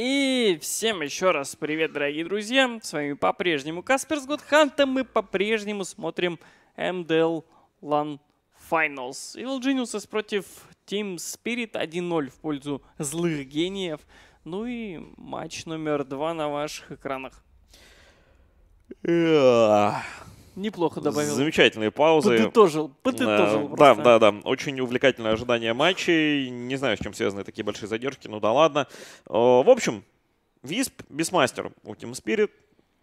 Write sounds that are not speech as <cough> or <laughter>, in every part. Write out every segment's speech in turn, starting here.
И всем еще раз привет, дорогие друзья. С вами по-прежнему Каспер с Годхантом. Мы по-прежнему смотрим MDL LAN Finals. Evil Geniuses против Team Spirit 1-0 в пользу злых гениев. Ну и матч номер два на ваших экранах. Неплохо добавил. Замечательные паузы. Подытожил, подытожил. Да, просто. да, да. Очень увлекательное ожидание матчей. Не знаю, с чем связаны такие большие задержки, ну да ладно. Э, в общем, Висп без мастер у Team Spirit.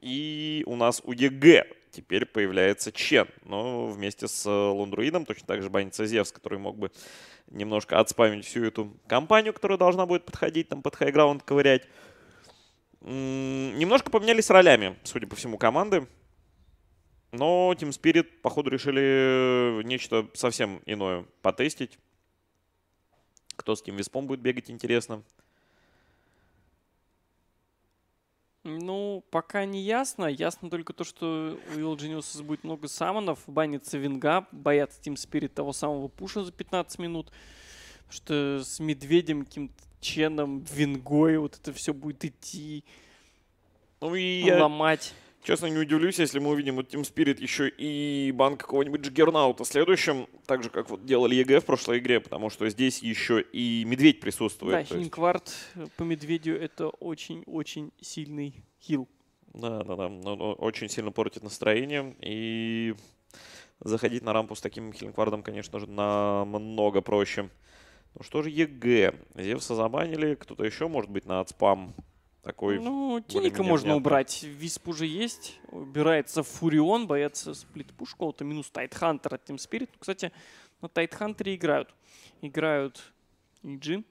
И у нас у ЕГЭ теперь появляется Чен. Но ну, вместе с э, Лундруидом точно так же банится Зевс, который мог бы немножко отспамить всю эту компанию, которая должна будет подходить там под хайграунд ковырять. Немножко поменялись ролями, судя по всему, команды. Но Team Spirit, походу, решили э, нечто совсем иное потестить. Кто с Team Виспом будет бегать, интересно. Ну, пока не ясно. Ясно только то, что у Evil будет много самонов. Банится Винга, боятся Team Spirit того самого пуша за 15 минут. Что с Медведем, каким-то Ченом, Вингой вот это все будет идти. Ну и ломать. Честно, не удивлюсь, если мы увидим вот Team Spirit еще и банк какого-нибудь Джиггернаута следующим, так же, как вот делали ЕГЭ в прошлой игре, потому что здесь еще и Медведь присутствует. Да, Хинквард э, по Медведю это очень-очень сильный хил. Да, да, да. Он очень сильно портит настроение. И заходить на рампу с таким Хилинквардом, конечно же, намного проще. Ну что же ЕГЭ? Зевса забанили, кто-то еще, может быть, на отспам такой... Ну, Тиника можно убрать. Висп уже есть. Убирается Фурион, боятся сплит сплитпушку. Это минус Тайтхантер от Team Spirit. Кстати, на Тайтхантере играют. Играют Иджи.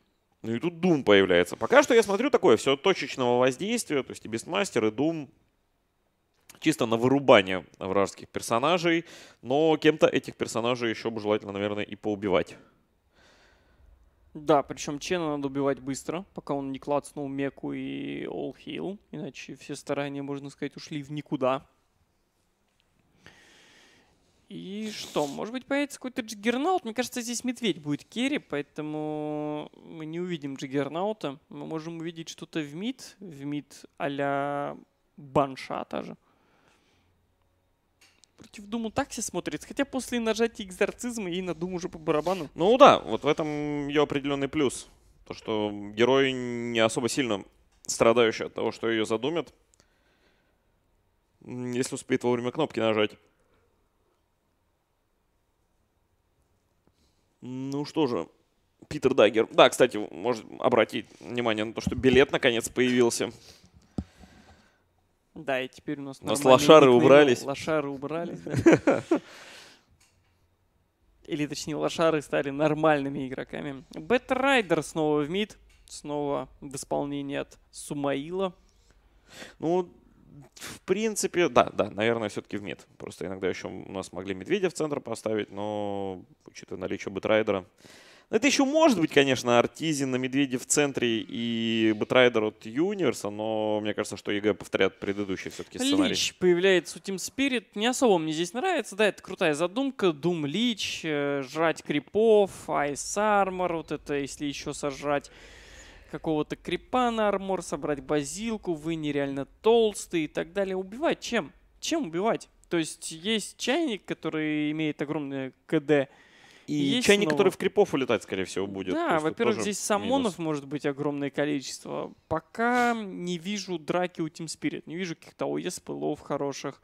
Ну и тут Дум появляется. Пока что я смотрю такое все точечного воздействия. То есть и Бестмастер, и Дум чисто на вырубание вражеских персонажей. Но кем-то этих персонажей еще бы желательно, наверное, и поубивать. Да, причем Чена надо убивать быстро, пока он не клацнул Меку и All Heal. Иначе все старания, можно сказать, ушли в никуда. И что, может быть, появится какой-то джиггернаут? Мне кажется, здесь медведь будет керри, поэтому мы не увидим джиггернаута. Мы можем увидеть что-то в мид, в мид а-ля банша та против Думу все смотрится. Хотя после нажатия экзорцизма и на Думу уже по барабану. Ну да, вот в этом ее определенный плюс. То, что герой не особо сильно страдающий от того, что ее задумят. Если успеет вовремя кнопки нажать. Ну что же, Питер Дагер. Да, кстати, может обратить внимание на то, что билет наконец появился. Да, и теперь у нас... У нас лошары никнеймы. убрались. Лошары убрались. <laughs> Или, точнее, лошары стали нормальными игроками. Бэтрайдер снова в мид. Снова в исполнении от Сумаила. Ну, в принципе, да, да, наверное, все-таки в мид. Просто иногда еще у нас могли Медведя в центр поставить, но, учитывая наличие Бэтрайдера, это еще может быть, конечно, Артизин на Медведе в центре и Бэтрайдер от Юниверса, но мне кажется, что ЕГЭ повторят предыдущий все-таки сценарий. Лич появляется у Team Spirit. Не особо мне здесь нравится. Да, это крутая задумка. Дум Лич, э, жрать крипов, Айс Армор, вот это, если еще сожрать какого-то крипа на армор, собрать базилку, вы нереально толстый и так далее. Убивать чем? Чем убивать? То есть есть чайник, который имеет огромное КД, и есть чайник, снова. который в крипов улетать, скорее всего, будет. Да, во-первых, здесь самонов минус. может быть огромное количество. Пока не вижу драки у Team Spirit, не вижу каких-то ОЕС, пылов хороших.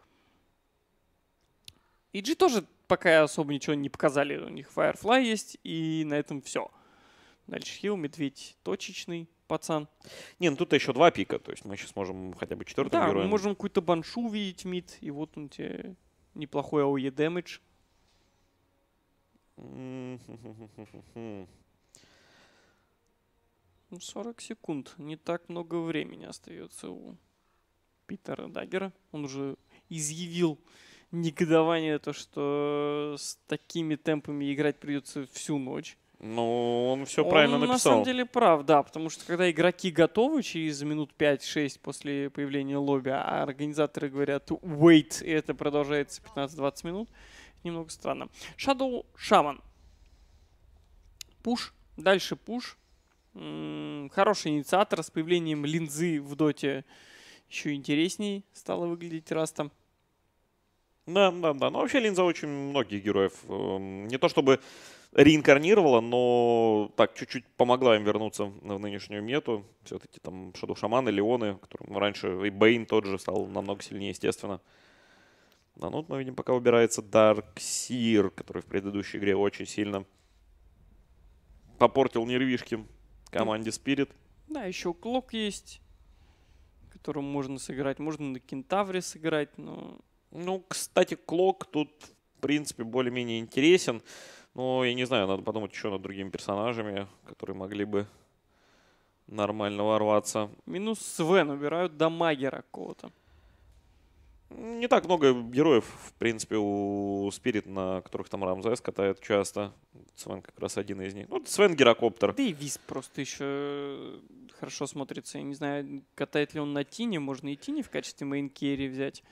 И тоже пока особо ничего не показали. У них Firefly есть, и на этом все. Дальше Хил Медведь точечный пацан. Не, ну тут еще два пика, то есть мы сейчас можем хотя бы четвертым да, героем. Да, мы можем какую-то баншу увидеть мид, и вот он тебе неплохой АОЕ дэмэдж. 40 ну, секунд. Не так много времени остается у Питера Даггера. Он уже изъявил негодование, то, что с такими темпами играть придется всю ночь. Ну, он все он правильно написал. на самом деле прав, да, потому что когда игроки готовы через минут 5-6 после появления лобби, а организаторы говорят wait, и это продолжается 15-20 минут, немного странно. Shadow Shaman. Пуш. Дальше пуш. Хороший инициатор с появлением линзы в доте еще интересней стало выглядеть Раста. Да, да, да. Но ну, вообще линза очень многих героев. Эм, не то чтобы реинкарнировала, но так чуть-чуть помогла им вернуться в нынешнюю мету. Все-таки там Шаду Шаманы, Леоны, которым раньше и Бейн тот же стал намного сильнее, естественно. А ну вот мы видим, пока выбирается убирается Дарксир, который в предыдущей игре очень сильно попортил нервишки команде Спирит. Да, еще Клок есть, которым можно сыграть. Можно на Кентавре сыграть, но... Ну, кстати, Клок тут, в принципе, более-менее интересен. Но я не знаю, надо подумать еще над другими персонажами, которые могли бы нормально ворваться. Минус Свен убирают до Магера кого то не так много героев, в принципе, у Спирит, на которых там Рамзес катает часто. Свен как раз один из них. Ну, Свен Герокоптер. Да и Виз просто еще э, хорошо смотрится. Я не знаю, катает ли он на Тине. Можно и Тине в качестве мейн-керри взять.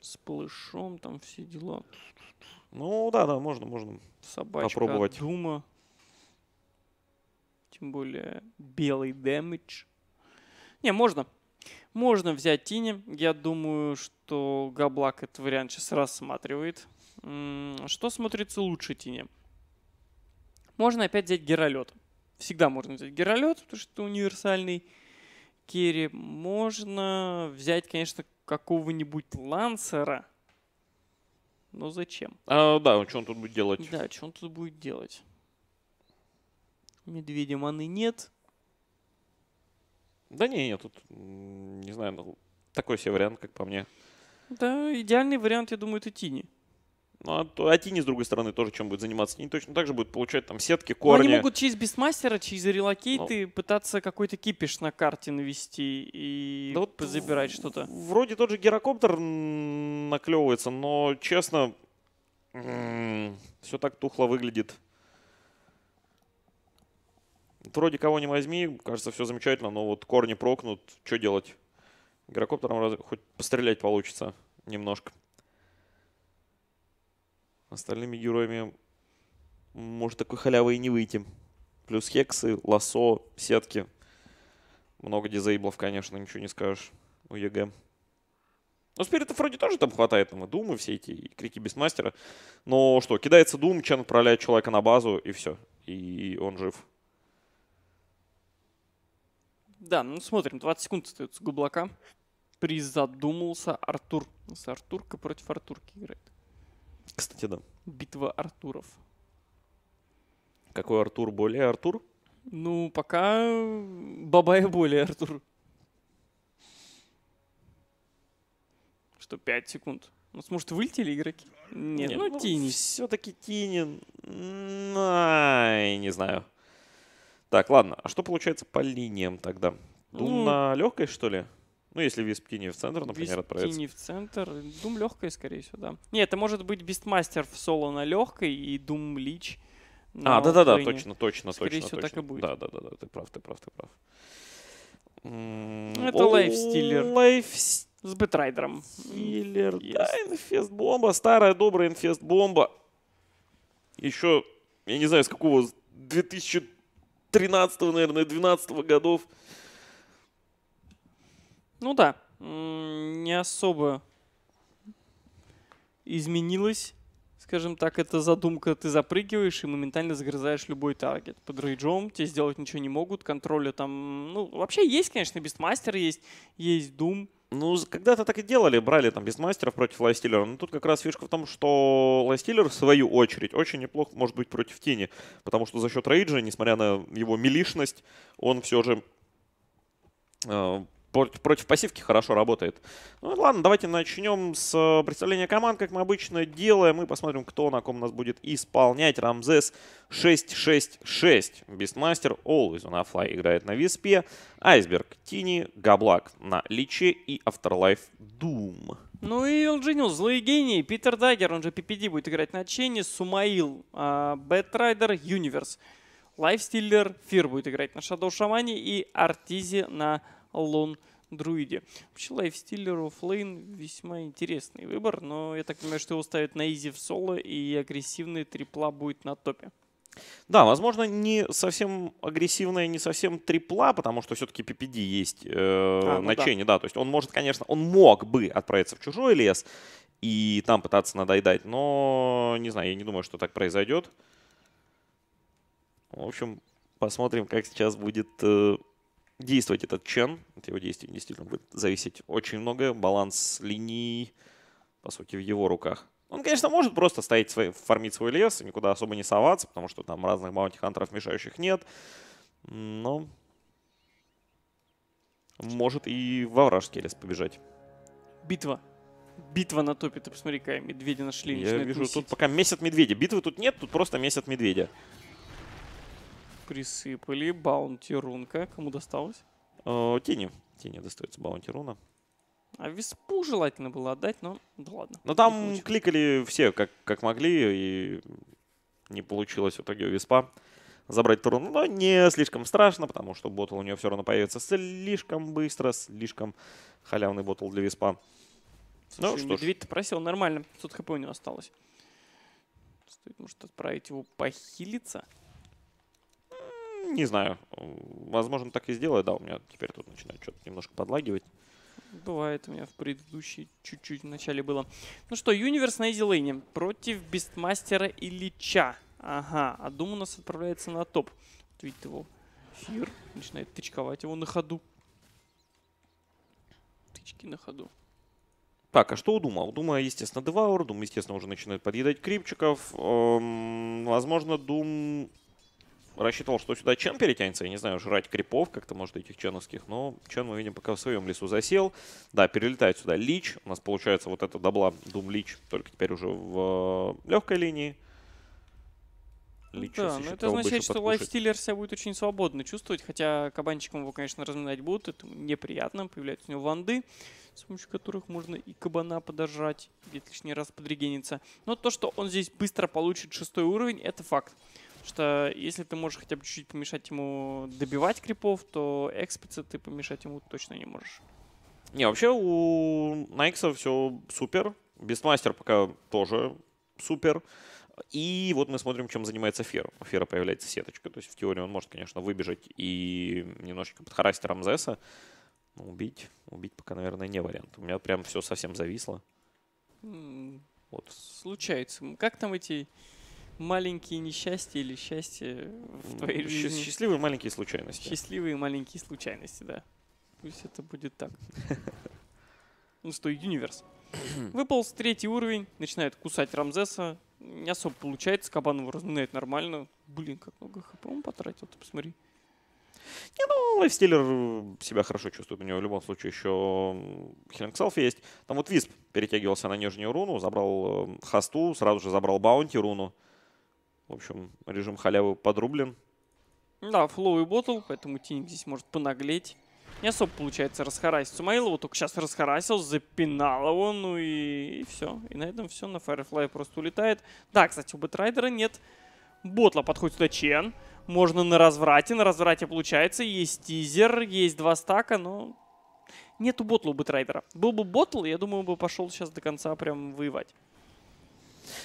С плышом там все дела. Ну, да, да, можно, можно Собачка, попробовать. Дума. Тем более белый дэмэдж. Не, можно. Можно взять Тини. Я думаю, что Габлак этот вариант сейчас рассматривает. Что смотрится лучше Тини? Можно опять взять Геролет. Всегда можно взять Геролет, потому что это универсальный керри. Можно взять, конечно, какого-нибудь Лансера. Но зачем? А, да, а что он тут будет делать? Да, что он тут будет делать? Медведя маны нет. Да не, я тут, не знаю, ну, такой себе вариант, как по мне. Да, идеальный вариант, я думаю, это Тини. Ну, а, то, а Тини, с другой стороны, тоже чем будет заниматься. Тини точно так же будет получать там сетки, ну, корни. Но они могут через бестмастера, через релокейты ну, пытаться какой-то кипиш на карте навести и да вот забирать что-то. Вроде тот же гирокоптер наклевывается, но, честно, все так тухло выглядит вроде кого не возьми, кажется, все замечательно, но вот корни прокнут, что делать? Игрокоптером раз... хоть пострелять получится немножко. Остальными героями может такой халявы и не выйти. Плюс хексы, лосо, сетки. Много дизейблов, конечно, ничего не скажешь у ЕГЭ. Ну, спиритов вроде тоже там хватает, там и думы все эти, и крики без мастера. Но что, кидается дум, Чен отправляет человека на базу, и все. И он жив. Да, ну смотрим, 20 секунд остается Гублака. Призадумался Артур. С нас Артурка против Артурки играет. Кстати, да. Битва Артуров. Какой Артур более Артур? Ну, пока Бабай более Артур. Что, 5 секунд? Ну, сможет вылетели игроки? Нет, Нет ну, ну Тини. Все-таки Тини. Ай, не знаю. Так, ладно. А что получается по линиям тогда? Ну, Дум ну, на легкой, что ли? Ну, если Виспкини в центр, например, отправится. Виспкини в центр. Дум легкая, скорее всего, да. Нет, это может быть Бестмастер в соло на легкой и Дум Лич. А, да-да-да, точно, точно, точно. Скорее всего, точно. так и будет. Да-да-да, ты прав, ты прав, ты прав. Это лайфстиллер. Лайфстиллер. С бетрайдером. Стиллер, yes. да, инфест-бомба, старая добрая инфест-бомба. Еще, я не знаю, с какого 2000 13 наверное, 12 годов. Ну да, не особо изменилось, скажем так, эта задумка. Ты запрыгиваешь и моментально загрызаешь любой таргет. Под рейджом тебе сделать ничего не могут, контроля там... Ну, вообще есть, конечно, бестмастер есть, есть Doom, ну, когда-то так и делали, брали там без мастеров против Лайстиллера. Но тут как раз фишка в том, что Лайстиллер, в свою очередь, очень неплохо может быть против Тини. Потому что за счет Рейджа, несмотря на его милишность, он все же э, против пассивки хорошо работает. Ну ладно, давайте начнем с э, представления команд, как мы обычно делаем. Мы посмотрим, кто на ком нас будет исполнять. Рамзес 666. Бестмастер Always on Fly играет на Виспе. Айсберг, Тини, Габлак на Личе и Afterlife Doom. Ну и Элджиниус, злые гении, Питер Дагер, он же PPD, будет играть на Ченни, Сумаил, Бэтрайдер, Юниверс. Лайфстиллер, Фир будет играть на Шадоу Шамане и Артизи на Алон друиде. Вообще, лайфстиллер оффлейн весьма интересный выбор, но я так понимаю, что его ставят на изи в соло, и агрессивный трипла будет на топе. Да, возможно, не совсем агрессивная, не совсем трипла, потому что все-таки PPD есть э, а, ну на да. да. То есть он может, конечно, он мог бы отправиться в чужой лес и там пытаться надоедать, но не знаю, я не думаю, что так произойдет. В общем, посмотрим, как сейчас будет э, действовать этот Чен. От его действий действительно будет зависеть очень многое. Баланс линий, по сути, в его руках. Он, конечно, может просто стоять, свой, фармить свой лес и никуда особо не соваться, потому что там разных баунти-хантеров мешающих нет. Но может и во вражеский лес побежать. Битва. Битва на топе. Ты посмотри, какая медведи нашли. Я вижу, месить. тут пока месяц медведя. Битвы тут нет, тут просто месяц медведя присыпали. Баунти рунка. Кому досталось? О, э, тени. Тени достается баунти руна. А виспу желательно было отдать, но да ладно. Но ну, там кликали все, как, как могли, и не получилось в итоге у виспа забрать турн. Но не слишком страшно, потому что ботл у нее все равно появится слишком быстро, слишком халявный ботл для виспа. Слушай, ну, что медведь-то просил нормально, тут хп у него осталось. Стоит, может, отправить его похилиться. Не знаю. Возможно, так и сделаю. Да, у меня теперь тут начинает что-то немножко подлагивать. Бывает, у меня в предыдущей чуть-чуть в начале было. Ну что, Юниверс на изи против Бестмастера Ильича. Ага, а Дум у нас отправляется на топ. Вот видит его Фир, начинает тычковать его на ходу. Тычки на ходу. Так, а что у Дума? У Дума, естественно, Деваур. Дум, естественно, уже начинает подъедать крипчиков. Эм, возможно, Дум... Doom рассчитывал, что сюда Чен перетянется. Я не знаю, жрать крипов как-то, может, этих ченовских. Но Чен, мы видим, пока в своем лесу засел. Да, перелетает сюда Лич. У нас получается вот эта дабла Дум Лич, только теперь уже в э, легкой линии. Ну Лич да, но это означает, что лайфстиллер себя будет очень свободно чувствовать, хотя кабанчиком его, конечно, разминать будут, это неприятно, появляются у него ванды, с помощью которых можно и кабана подожрать, где лишний раз подрегениться. Но то, что он здесь быстро получит шестой уровень, это факт что если ты можешь хотя бы чуть-чуть помешать ему добивать крипов, то экспица ты помешать ему точно не можешь. Не, вообще у Найкса все супер. Бестмастер пока тоже супер. И вот мы смотрим, чем занимается Фера. У Фера появляется сеточка. То есть в теории он может, конечно, выбежать и немножечко подхарасить Рамзеса. Но ну, убить, убить пока, наверное, не вариант. У меня прям все совсем зависло. Вот. Случается. Как там эти маленькие несчастья или счастье в твоей Сч- жизни. Счастливые маленькие случайности. Счастливые маленькие случайности, да. Пусть это будет так. <laughs> Ну что, Юниверс. Выполз третий уровень, начинает кусать Рамзеса. Не особо получается, кабан его разминает нормально. Блин, как много хп он потратил, ты посмотри. Не, ну, лайфстилер э, себя хорошо чувствует. У него в любом случае еще Хелингселф есть. Там вот Висп перетягивался на нижнюю руну, забрал э, хасту, сразу же забрал баунти руну. В общем, режим халявы подрублен. Да, флоу и ботл, поэтому Тиник здесь может понаглеть. Не особо получается расхарасить Сумаилову, только сейчас расхарасил, запинал его, ну и, и все. И на этом все, на Firefly просто улетает. Да, кстати, у Бэтрайдера нет ботла. Подходит сюда Чен, можно на разврате, на разврате получается. Есть тизер, есть два стака, но нету ботла у Бэтрайдера. Был бы ботл, я думаю, бы пошел сейчас до конца прям воевать.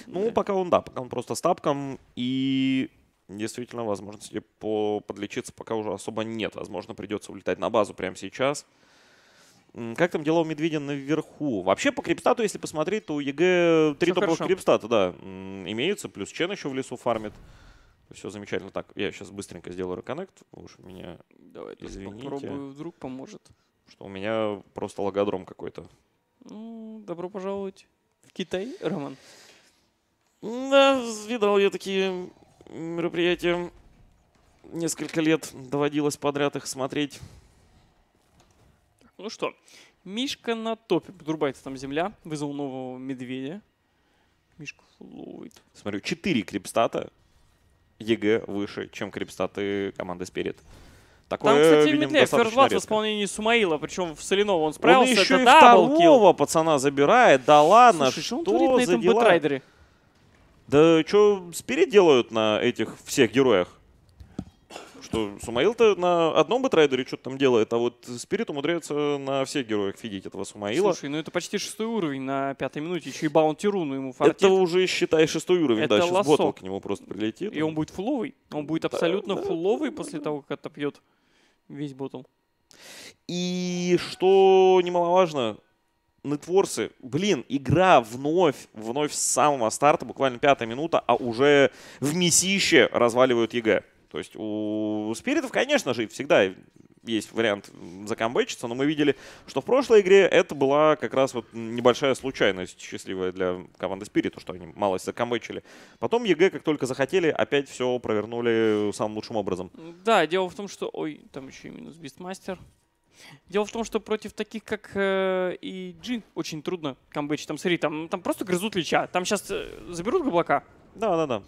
Ну, да. пока он, да, пока он просто с тапком. И действительно возможности подлечиться пока уже особо нет. Возможно, придется улетать на базу прямо сейчас. Как там дела у Медведя наверху? Вообще по крипстату, если посмотреть, то у ЕГЭ три топовых крипстата, да, имеются. Плюс Чен еще в лесу фармит. Все замечательно. Так, я сейчас быстренько сделаю реконнект. Уж меня Давай, извините. попробую, вдруг поможет. Что у меня просто логодром какой-то. Ну, добро пожаловать в Китай, Роман. Да, видал я такие мероприятия. Несколько лет доводилось подряд их смотреть. Ну что, Мишка на топе. Подрубается там земля. Вызвал нового медведя. Мишка фулловит. Смотрю, 4 крипстата ЕГЭ выше, чем крипстаты команды Спирит. Такое, Там, кстати, видим, Медляев в исполнении Сумаила, причем в Соленова он справился. Он еще это и второго килл. пацана забирает, да ладно, Слушай, что, что он творит на этом бэтрайдере? Да что спирит делают на этих всех героях? Что Сумаил-то на одном бэтрайдере что-то там делает, а вот спирит умудряется на всех героях фидить этого Сумаила. Слушай, ну это почти шестой уровень на пятой минуте, еще и баунти руну ему фартит. Это уже, считай, шестой уровень, это да, сейчас ботл к нему просто прилетит. И он будет фуловый, он будет абсолютно да, да. фуловый после того, как отопьет весь ботл. И что немаловажно, нетворсы, блин, игра вновь, вновь с самого старта, буквально пятая минута, а уже в месище разваливают ЕГЭ. То есть у спиритов, конечно же, всегда есть вариант закомбэчиться, но мы видели, что в прошлой игре это была как раз вот небольшая случайность, счастливая для команды Спирита, что они малость закомбэчили. Потом ЕГЭ, как только захотели, опять все провернули самым лучшим образом. Да, дело в том, что... Ой, там еще и минус Бистмастер. Дело в том, что против таких, как э, и G, очень трудно камбэчить. Там, смотри, там, там просто грызут лича. Там сейчас э, заберут гоблака. Да-да-да.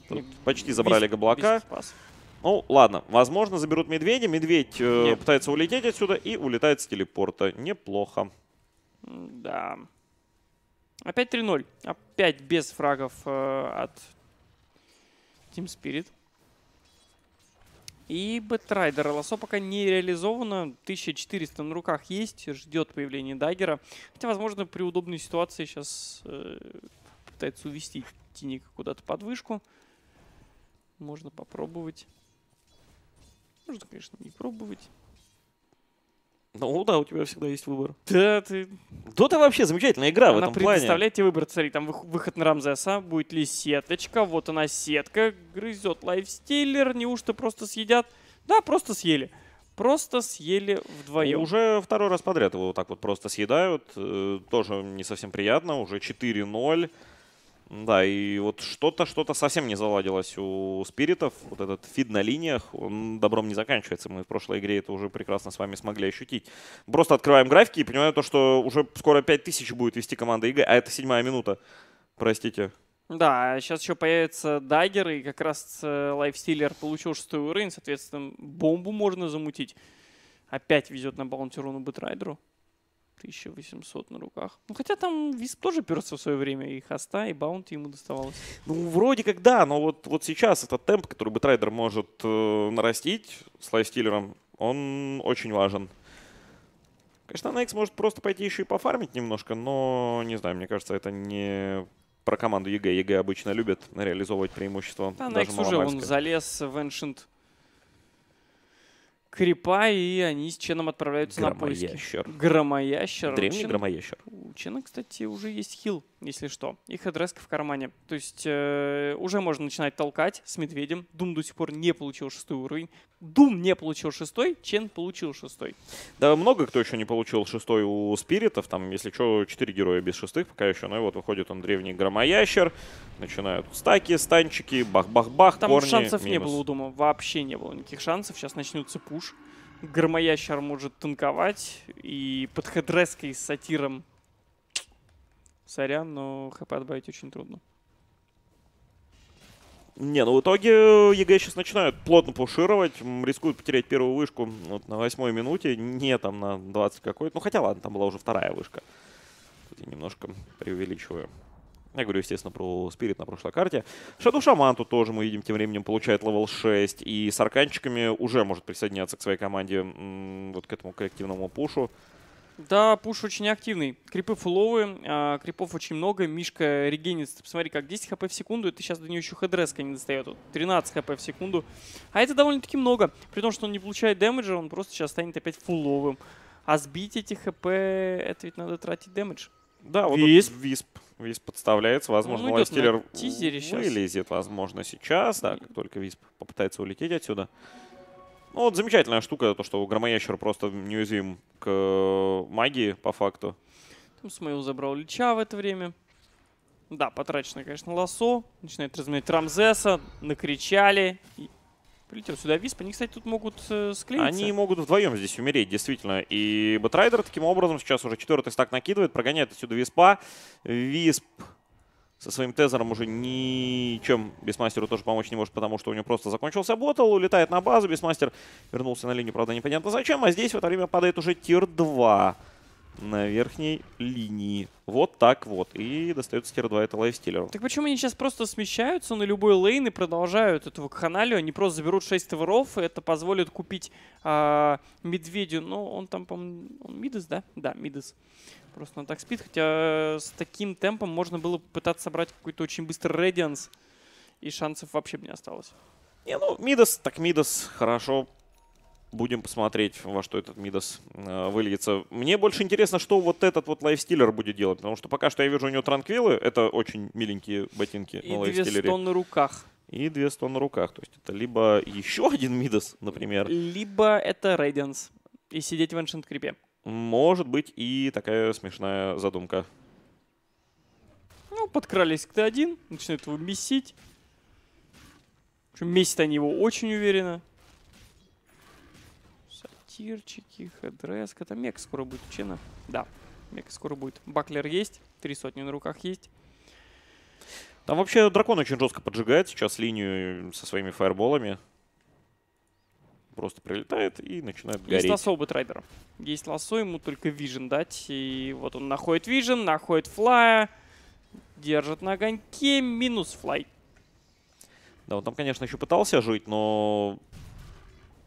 Почти забрали без, гоблака. Без ну, ладно. Возможно, заберут медведя. Медведь э, пытается улететь отсюда и улетает с телепорта. Неплохо. Да. Опять 3-0. Опять без фрагов э, от Team Spirit. И Бэтрайдера. Лосо пока не реализовано. 1400 на руках есть, ждет появления Даггера. Хотя, возможно, при удобной ситуации сейчас э, пытается увести Тиника куда-то под вышку. Можно попробовать. Можно, конечно, не пробовать. Ну да, у тебя всегда есть выбор. Да, ты... Дота вообще замечательная игра она в этом плане. предоставляет тебе выбор, смотри, там выход на Рамзеса, будет ли сеточка, вот она сетка, грызет лайфстиллер, неужто просто съедят? Да, просто съели. Просто съели вдвоем. Уже второй раз подряд его вот так вот просто съедают. Э, тоже не совсем приятно. Уже 4-0. Да, и вот что-то, что-то совсем не заладилось у спиритов. Вот этот фид на линиях, он добром не заканчивается. Мы в прошлой игре это уже прекрасно с вами смогли ощутить. Просто открываем графики и понимаем то, что уже скоро 5000 будет вести команда ИГ, а это седьмая минута. Простите. Да, сейчас а еще появится дагер, и как раз э, лайфстиллер получил шестой уровень, соответственно, бомбу можно замутить. Опять везет на баунти руну Бэтрайдеру. 1800 на руках. Ну, хотя там Висп тоже перся в свое время, и Хоста, и Баунти ему доставалось. Ну, вроде как да, но вот, вот сейчас этот темп, который Бетрайдер может э, нарастить слайстилером, он очень важен. Конечно, Найкс может просто пойти еще и пофармить немножко, но, не знаю, мне кажется, это не про команду ЕГЭ. ЕГЭ обычно любят реализовывать преимущество. А да, Найкс уже он залез в Ancient крипа, и они с Ченом отправляются громоящер. на поиски. Громоящер. Древний Чен... громоящер. У Чена, кстати, уже есть хил, если что. И хедреска в кармане. То есть э, уже можно начинать толкать с медведем. Дум до сих пор не получил шестой уровень. Дум не получил шестой, Чен получил шестой. Да, много кто еще не получил шестой у спиритов. Там, если что, четыре героя без шестых пока еще. Ну и вот выходит он древний громоящер. Начинают стаки, станчики, бах-бах-бах, Там корни, шансов минус. не было у Дума, вообще не было никаких шансов. Сейчас начнутся пуш Громоящер может танковать, и под хедреской с сатиром... Сорян, но хп отбавить очень трудно. Не, ну в итоге ЕГЭ сейчас начинают плотно пушировать, рискуют потерять первую вышку вот на восьмой минуте, не там на 20 какой-то, ну хотя ладно, там была уже вторая вышка. Тут я немножко преувеличиваю. Я говорю, естественно, про спирит на прошлой карте. Шаду Шаман тут тоже мы видим, тем временем получает левел 6. И с арканчиками уже может присоединяться к своей команде, вот к этому коллективному пушу. Да, пуш очень активный. Крипы фуловые, а, крипов очень много. Мишка регенит, посмотри, как 10 хп в секунду, это сейчас до нее еще хедреска не достает. 13 хп в секунду. А это довольно-таки много. При том, что он не получает дэмэджа, он просто сейчас станет опять фуловым. А сбить эти хп, это ведь надо тратить дэмэдж. Да, вот Висп. Вот Висп. Висп подставляется, возможно, ну, лайфстиллер вылезет, возможно, сейчас, да, как только Висп попытается улететь отсюда. Ну, вот замечательная штука, то, что Громоящер просто неуязвим к э, магии, по факту. Там Смейл забрал Лича в это время. Да, потрачено, конечно, лосо. Начинает разменять Рамзеса. Накричали. Прилетел сюда Висп. Они, кстати, тут могут э, склеиться. Они могут вдвоем здесь умереть, действительно. И Бэтрайдер таким образом сейчас уже четвертый стак накидывает, прогоняет отсюда Виспа. Висп со своим тезером уже ничем Бесмастеру тоже помочь не может, потому что у него просто закончился ботл, улетает на базу, Бесмастер вернулся на линию, правда, непонятно зачем, а здесь в это время падает уже тир 2 на верхней линии. Вот так вот. И достается тир 2 это лайфстилеру. Так почему они сейчас просто смещаются на любой лейн и продолжают эту каналию? Они просто заберут 6 товаров, и это позволит купить э, медведю. Ну, он там, по-моему, мидес, да? Да, мидес. Просто он так спит. Хотя э, с таким темпом можно было пытаться собрать какой-то очень быстрый редианс. И шансов вообще бы не осталось. Не, ну, Мидас, так Мидас хорошо Будем посмотреть, во что этот Мидас э, выльется. Мне больше интересно, что вот этот вот лайфстиллер будет делать, потому что пока что я вижу у него транквилы, это очень миленькие ботинки И на лайфстиллере. И 200 на руках и две стон на руках. То есть это либо еще один Мидас, например. Либо это Рейденс и сидеть в Ancient Крипе. Может быть и такая смешная задумка. Ну, подкрались к Т1, начинают его месить. Причем месят они его очень уверенно тирчики, хедреска. Там мека скоро будет чина. Да, мека скоро будет. Баклер есть, три сотни на руках есть. Там вообще дракон очень жестко поджигает сейчас линию со своими фаерболами. Просто прилетает и начинает гореть. Есть лосо у Бэтрайдера. Есть лосо, ему только вижен дать. И вот он находит вижен, находит флая, держит на огоньке, минус флай. Да, он там, конечно, еще пытался жить, но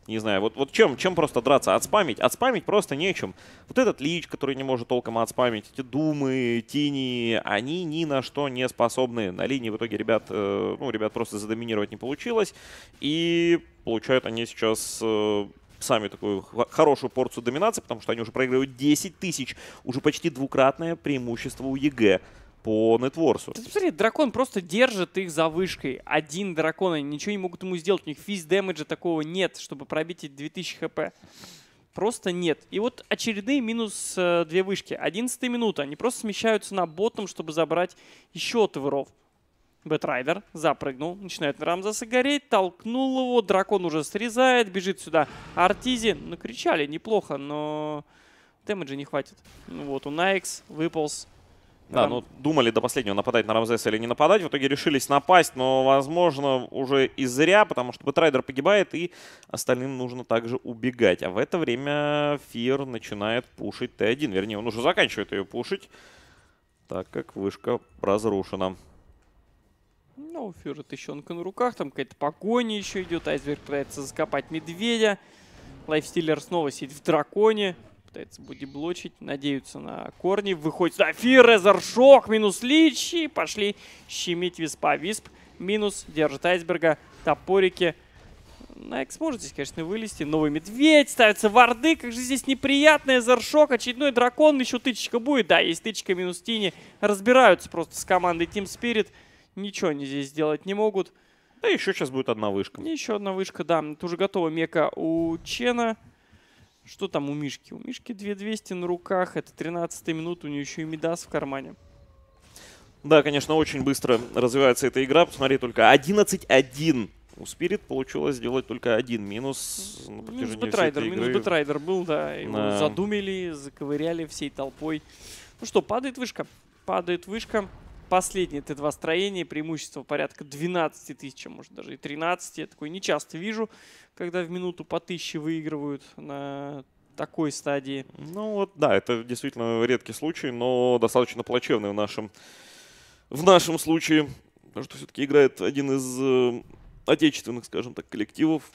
не знаю, вот, вот чем, чем просто драться? Отспамить? Отспамить просто нечем. Вот этот Лич, который не может толком отспамить, эти Думы, Тини, они ни на что не способны. На линии в итоге ребят, э, ну, ребят просто задоминировать не получилось. И получают они сейчас... Э, сами такую хорошую порцию доминации, потому что они уже проигрывают 10 тысяч, уже почти двукратное преимущество у ЕГЭ по нетворсу. Ты посмотри, дракон просто держит их за вышкой. Один дракон, они ничего не могут ему сделать. У них физ дэмэджа такого нет, чтобы пробить эти 2000 хп. Просто нет. И вот очередные минус э, две вышки. 11 минута. Они просто смещаются на ботом, чтобы забрать еще от воров. Бэтрайдер запрыгнул, начинает Рамзаса сгореть. толкнул его, дракон уже срезает, бежит сюда. Артизи, накричали, неплохо, но дэмэджа не хватит. Ну вот, у Найкс выполз да, ну думали до последнего нападать на Рамзеса или не нападать. В итоге решились напасть, но, возможно, уже и зря, потому что Бэтрайдер погибает, и остальным нужно также убегать. А в это время Фир начинает пушить Т1. Вернее, он уже заканчивает ее пушить, так как вышка разрушена. Ну, Фюр отыщенка на руках, там какая-то погоня еще идет. Айсберг пытается закопать медведя. Лайфстиллер снова сидит в драконе. Пытается бодиблочить, надеются на корни. Выходит Зафир, Резершок, минус личи, пошли щемить Виспа. Висп минус, держит Айсберга, топорики. На Экс может здесь, конечно, вылезти. Новый медведь, ставятся варды. Как же здесь неприятно. Эзершок, очередной дракон. Еще тычечка будет. Да, есть тычка минус Тини. Разбираются просто с командой Team Spirit. Ничего они здесь сделать не могут. Да еще сейчас будет одна вышка. Еще одна вышка, да. Это уже готова мека у Чена. Что там у Мишки? У Мишки 2200 на руках, это 13 минут, у нее еще и Мидас в кармане. Да, конечно, очень быстро развивается эта игра. Посмотри, только 11-1 у Спирит получилось сделать только один минус на протяжении минус Бетрайдер, всей этой игры. Минус Бетрайдер был, да. Его да. задумили, заковыряли всей толпой. Ну что, падает вышка. Падает вышка последнее Т2 строение, преимущество порядка 12 тысяч, а может даже и 13. Я такое не часто вижу, когда в минуту по 1000 выигрывают на такой стадии. Ну вот, да, это действительно редкий случай, но достаточно плачевный в нашем, в нашем случае. Потому что все-таки играет один из э, отечественных, скажем так, коллективов,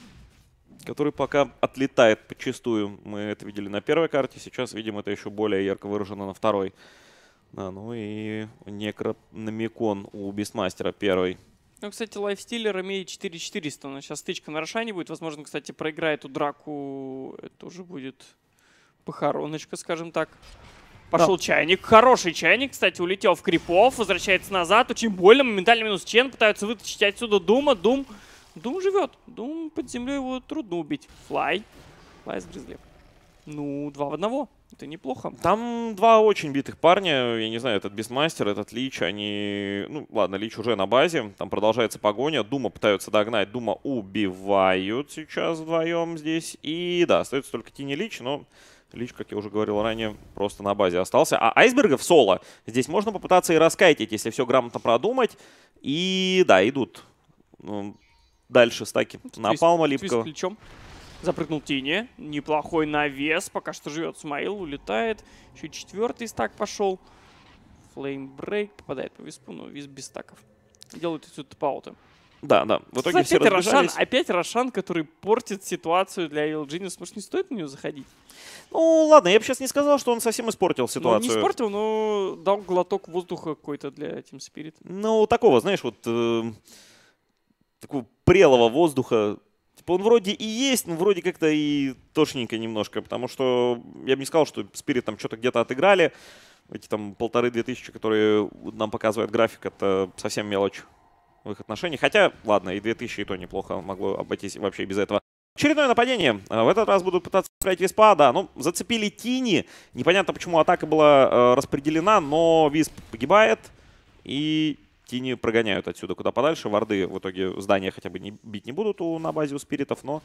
который пока отлетает почастую. Мы это видели на первой карте, сейчас видим это еще более ярко выражено на второй. Да, ну и некрономикон у Бисмастера первый. Ну, кстати, лайфстиллер имеет 4400. У сейчас стычка на Рошане будет. Возможно, кстати, проиграет эту драку. Это уже будет похороночка, скажем так. Пошел да. чайник. Хороший чайник, кстати, улетел в крипов. Возвращается назад. Очень больно. Моментально минус Чен. Пытаются вытащить отсюда Дума. Дум... Дум живет. Дум под землей его трудно убить. Флай. Флай с грызли. Ну, два в одного. Это неплохо. Там два очень битых парня. Я не знаю, этот Бестмастер, этот Лич. Они... Ну, ладно, Лич уже на базе. Там продолжается погоня. Дума пытаются догнать. Дума убивают сейчас вдвоем здесь. И да, остается только Тини Лич, но... Лич, как я уже говорил ранее, просто на базе остался. А айсбергов соло здесь можно попытаться и раскайтить, если все грамотно продумать. И да, идут дальше стаки. Напалма, Липкого. Твист Запрыгнул тени. Неплохой навес. Пока что живет Смаил, улетает. Еще четвертый стак пошел. Флеймбрейк попадает по виспу, но ну, висп без стаков. Делают отсюда пауты. Да, да. В итоге Кстати, все опять Рошан, опять Рошан, который портит ситуацию для Evil Genius. Может, не стоит на нее заходить? Ну, ладно, я бы сейчас не сказал, что он совсем испортил ну, ситуацию. Ну, не испортил, но дал глоток воздуха какой-то для Team Spirit. Ну, такого, знаешь, вот... Э, такого прелого воздуха, Типа он вроде и есть, но вроде как-то и точненько немножко, потому что я бы не сказал, что Спирит там что-то где-то отыграли. Эти там полторы-две тысячи, которые нам показывает график, это совсем мелочь в их отношении. Хотя, ладно, и две тысячи и то неплохо могло обойтись вообще без этого. Очередное нападение. Э, в этот раз будут пытаться справить Виспа, да. Ну, зацепили Тини. Непонятно, почему атака была э, распределена, но Висп погибает. И Тини прогоняют отсюда куда подальше. Варды в итоге здания хотя бы не, бить не будут у, на базе у спиритов, но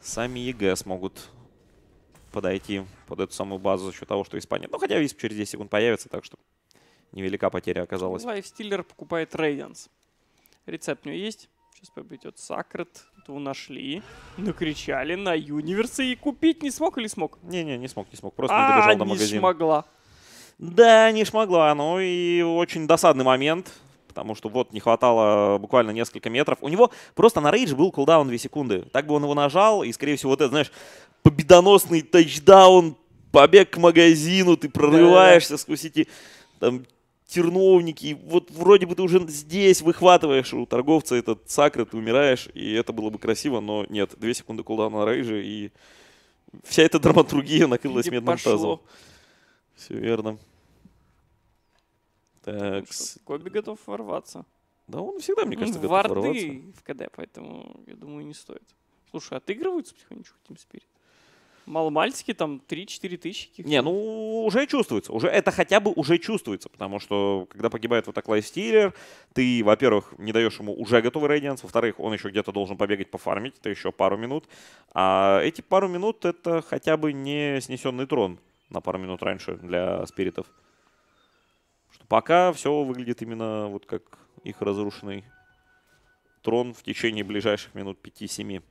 сами ЕГЭ смогут подойти под эту самую базу за счет того, что Испания... Ну, хотя Висп через 10 секунд появится, так что невелика потеря оказалась. Лайфстиллер покупает Рейденс. Рецепт у него есть. Сейчас победит Сакрет. Ту нашли. Накричали на Юниверсы и купить не смог или смог? Не-не, не смог, не смог. Просто а, не добежал до магазина. не смогла. Да, не смогла. Ну и очень досадный момент, потому что вот не хватало буквально несколько метров. У него просто на рейдж был кулдаун 2 секунды. Так бы он его нажал, и, скорее всего, вот это, знаешь, победоносный тачдаун, побег к магазину, ты прорываешься да. сквозь эти там, терновники. Вот вроде бы ты уже здесь выхватываешь у торговца этот сакры, ты умираешь, и это было бы красиво, но нет, 2 секунды кулдауна на рейже, и вся эта драматургия накрылась медным тазом. Все верно. Так. Коби готов ворваться. Да он всегда, мне кажется, готов Варды ворваться. в КД, поэтому, я думаю, не стоит. Слушай, отыгрываются потихонечку Team Spirit. Маломальски там 3-4 тысячи. Не, ну уже чувствуется. Уже, это хотя бы уже чувствуется, потому что когда погибает вот так лайфстилер, ты, во-первых, не даешь ему уже готовый рейдианс, во-вторых, он еще где-то должен побегать, пофармить, это еще пару минут. А эти пару минут это хотя бы не снесенный трон на пару минут раньше для спиритов. Пока все выглядит именно вот как их разрушенный трон в течение ближайших минут 5-7.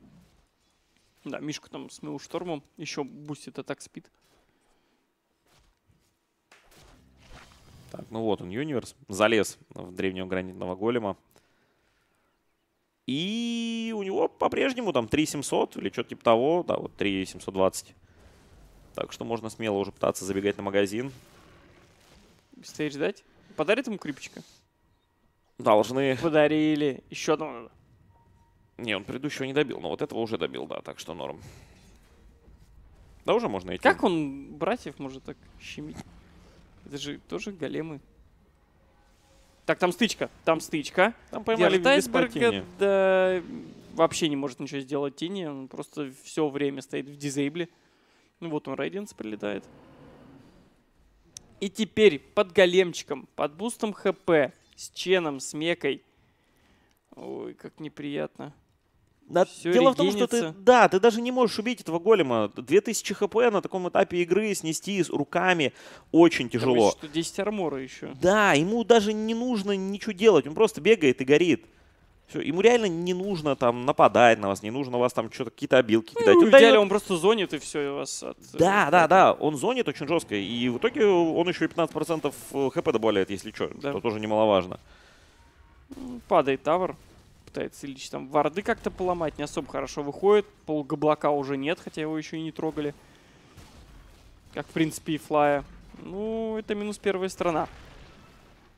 Да, Мишка там смыл штормом, еще бустит атак спит. Так, ну вот он, Юниверс. Залез в древнего гранитного голема. И у него по-прежнему там 3700 или что-то типа того. Да, вот 3720. Так что можно смело уже пытаться забегать на магазин. Стоишь ждать? Подарит ему крипчика? Должны. Подарили. Еще одного надо. Не, он предыдущего не добил, но вот этого уже добил, да, так что норм. Да уже можно идти. Как он братьев может так щемить? Это же тоже големы. Так, там стычка, там стычка. Там поймали Держит да, вообще не может ничего сделать Тини, он просто все время стоит в дизейбле. Ну вот он Рейдинс прилетает. И теперь под големчиком, под бустом ХП, с ченом, с мекой. Ой, как неприятно. Да, дело регенится. в том, что ты, да, ты даже не можешь убить этого голема. 2000 хп на таком этапе игры снести с руками очень тяжело. Потому что 10 армора еще. Да, ему даже не нужно ничего делать, он просто бегает и горит. Все, ему реально не нужно там нападать на вас, не нужно у вас там что-то какие-то обилки ну, кидать. Ну, в идеале он просто зонит и все, и вас от... Э, да, ну, да, да, он зонит очень жестко, и в итоге он еще и 15% э, хп добавляет, если что, да. что тоже немаловажно. Ну, падает тавер, пытается лично там варды как-то поломать, не особо хорошо выходит, пол уже нет, хотя его еще и не трогали. Как, в принципе, и флая. Ну, это минус первая сторона.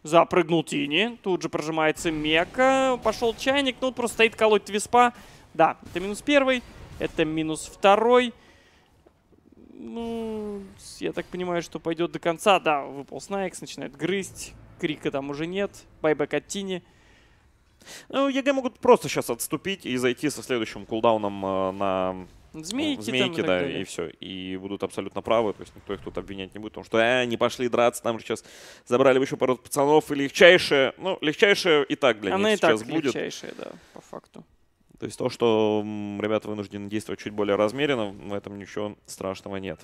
Запрыгнул Тини, тут же прожимается Мека, пошел Чайник, ну просто стоит колоть Твиспа. Да, это минус первый, это минус второй. Ну, я так понимаю, что пойдет до конца. Да, выпал Снайкс, начинает грызть. Крика там уже нет. Байбек от Тини. Ну, ЕГЭ могут просто сейчас отступить и зайти со следующим кулдауном э, на ну, ну, змейки, Змейки да, и, и все. И будут абсолютно правы, то есть никто их тут обвинять не будет, потому что э, они пошли драться, там же сейчас забрали бы еще пару пацанов, и легчайшее, ну, легчайшее и так для Она них и сейчас так будет. легчайшее, да, по факту. То есть то, что ребята вынуждены действовать чуть более размеренно, в этом ничего страшного нет.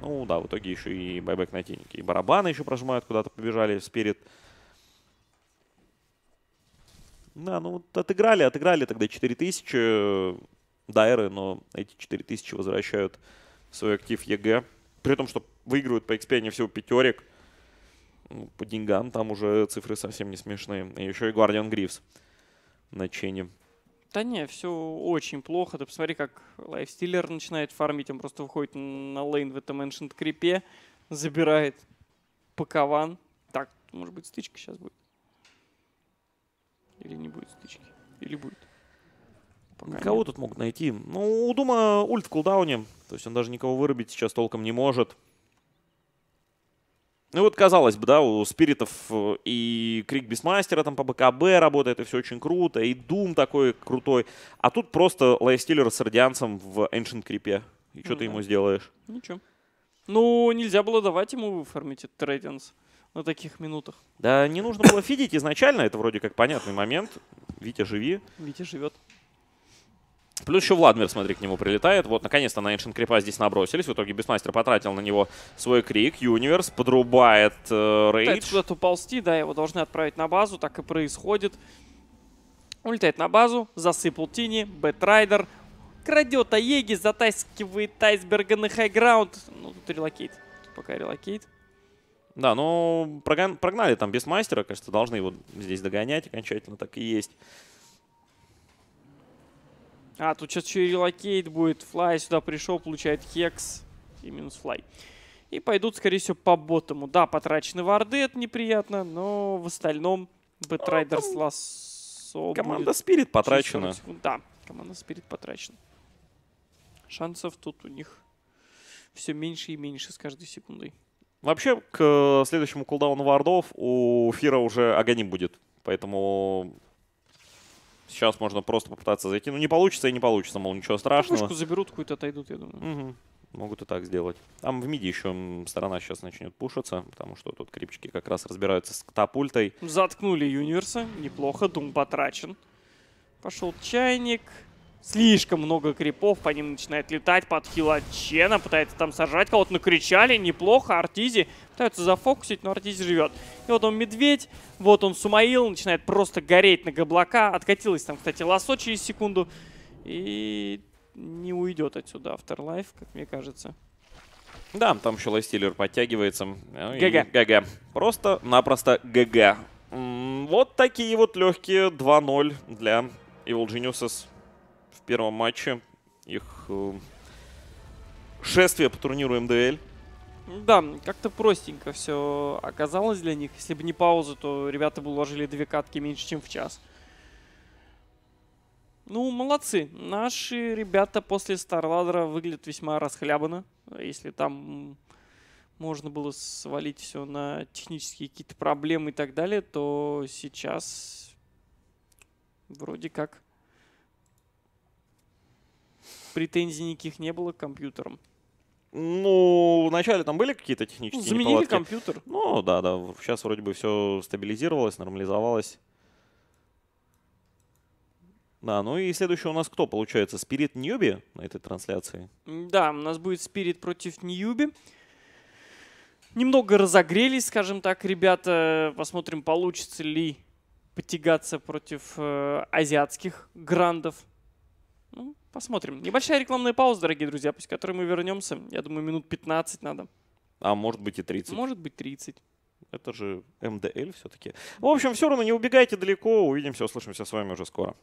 Ну да, в итоге еще и байбек на тенике, И барабаны еще прожимают, куда-то побежали, спирит. Да, ну вот отыграли, отыграли тогда 4000 дайры, но эти 4000 возвращают в свой актив ЕГЭ. При том, что выигрывают по XP они всего пятерик. Ну, по деньгам там уже цифры совсем не смешные. И еще и Guardian Грифс на чене. Да не, все очень плохо. Ты посмотри, как Лайфстиллер начинает фармить. Он просто выходит на лейн в этом Ancient крипе, забирает пакован. Так, может быть, стычка сейчас будет. Или не будет стычки. Или будет. Пока Кого нет. тут могут найти? Ну, у Дума ульт в кулдауне. То есть он даже никого вырубить сейчас толком не может. Ну вот, казалось бы, да, у Спиритов э, и Крик Бесмастера там по БКБ работает, и все очень круто, и Дум такой крутой. А тут просто Лайстиллер с Радианцем в Ancient Крипе. И что ну, ты да. ему сделаешь? Ничего. Ну, нельзя было давать ему фармить этот Радианс на таких минутах. Да не нужно было фидить изначально, это вроде как понятный момент. Витя, живи. Витя живет. Плюс еще Владмир, смотри, к нему прилетает. Вот, наконец-то на Ancient Крипа здесь набросились. В итоге Бесмастер потратил на него свой крик. Юниверс подрубает э, Рейдж. Куда-то ползти, да, его должны отправить на базу. Так и происходит. Улетает на базу, засыпал Тини, Бэтрайдер. Крадет Аеги, затаскивает Айсберга на хайграунд. Ну, тут релокейт. Тут пока релокейт. Да, ну прогнали там без кажется, должны его здесь догонять окончательно, так и есть. А, тут сейчас еще и релокейт будет. Флай сюда пришел, получает хекс и минус флай. И пойдут, скорее всего, по ботому. Да, потрачены варды, это неприятно, но в остальном Бэтрайдер с ну, лассо Команда Спирит потрачена. Да, команда Спирит потрачена. Шансов тут у них все меньше и меньше с каждой секундой. Вообще, к э, следующему кулдауну вардов у Фира уже агоним будет. Поэтому Сейчас можно просто попытаться зайти. Ну, не получится и не получится, мол, ничего ну, страшного. Пушку заберут, какую-то отойдут, я думаю. Угу. Могут и так сделать. Там в миде еще сторона сейчас начнет пушиться, потому что тут крипчики как раз разбираются с катапультой. Заткнули Юниверса. Неплохо. Дум потрачен. Пошел чайник. Слишком много крипов, по ним начинает летать под хила Чена, пытается там сажать кого-то, накричали, неплохо, Артизи пытаются зафокусить, но Артизи живет. И вот он медведь, вот он Сумаил, начинает просто гореть на гоблака, откатилась там, кстати, лосо через секунду, и не уйдет отсюда Afterlife, как мне кажется. Да, там еще Лайстилер подтягивается. ГГ. Ну ГГ. Просто-напросто ГГ. Вот такие вот легкие 2-0 для Evil Geniuses первом матче. Их э, шествие по турниру МДЛ. Да, как-то простенько все оказалось для них. Если бы не пауза, то ребята бы уложили две катки меньше, чем в час. Ну, молодцы. Наши ребята после Старладера выглядят весьма расхлябанно. Если там можно было свалить все на технические какие-то проблемы и так далее, то сейчас вроде как претензий никаких не было к компьютерам. Ну, вначале там были какие-то технические ну, Заменили неполадки. компьютер. Ну, да, да. Сейчас вроде бы все стабилизировалось, нормализовалось. Да, ну и следующий у нас кто, получается? Спирит Ньюби на этой трансляции? Да, у нас будет Спирит против Ньюби. Немного разогрелись, скажем так, ребята. Посмотрим, получится ли потягаться против э, азиатских грандов. Ну, Посмотрим. Небольшая рекламная пауза, дорогие друзья, после которой мы вернемся. Я думаю, минут 15 надо. А может быть и 30. Может быть 30. Это же МДЛ все-таки. В общем, все равно не убегайте далеко. Увидимся, услышимся с вами уже скоро.